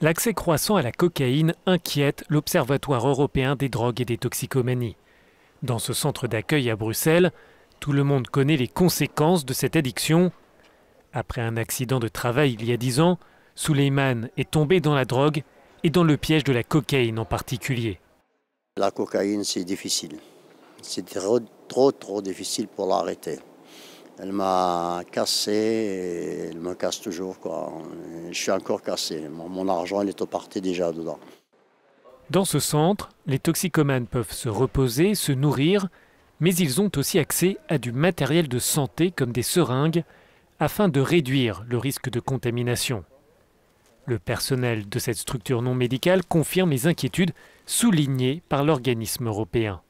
L'accès croissant à la cocaïne inquiète l'Observatoire européen des drogues et des toxicomanies. Dans ce centre d'accueil à Bruxelles, tout le monde connaît les conséquences de cette addiction. Après un accident de travail il y a dix ans, Souleyman est tombé dans la drogue et dans le piège de la cocaïne en particulier. La cocaïne, c'est difficile. C'est trop, trop difficile pour l'arrêter. Elle m'a cassé et elle me casse toujours. Je suis encore cassé. Mon argent, il est parti déjà dedans. Dans ce centre, les toxicomanes peuvent se reposer, se nourrir, mais ils ont aussi accès à du matériel de santé comme des seringues afin de réduire le risque de contamination. Le personnel de cette structure non médicale confirme les inquiétudes soulignées par l'organisme européen.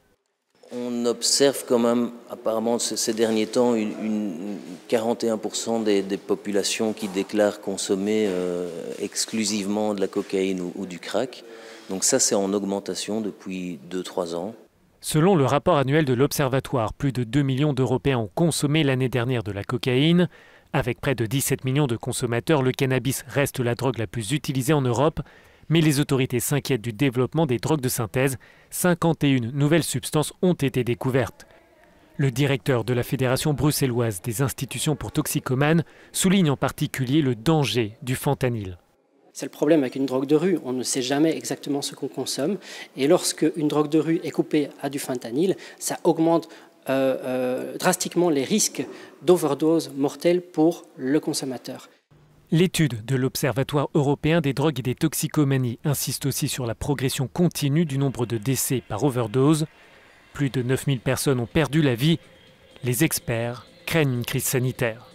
On observe quand même, apparemment, ces derniers temps, 41% des, populations qui déclarent consommer euh, exclusivement de la cocaïne ou, ou du crack. Donc ça, c'est en augmentation depuis 2-3 ans. Selon le rapport annuel de l'Observatoire, plus de 2 millions d'Européens ont consommé l'année dernière de la cocaïne. Avec près de 17 millions de consommateurs, le cannabis reste la drogue la plus utilisée en Europe. Mais les autorités s'inquiètent du développement des drogues de synthèse. 51 nouvelles substances ont été découvertes. Le directeur de la Fédération bruxelloise des institutions pour toxicomanes souligne en particulier le danger du fentanyl. C'est le problème avec une drogue de rue, on ne sait jamais exactement ce qu'on consomme. Et lorsque une drogue de rue est coupée à du fentanyl, ça augmente euh, euh, drastiquement les risques d'overdose mortelle pour le consommateur. L'étude de l'Observatoire européen des drogues et des toxicomanies insiste aussi sur la progression continue du nombre de décès par overdose. Plus de 9000 personnes ont perdu la vie. Les experts craignent une crise sanitaire.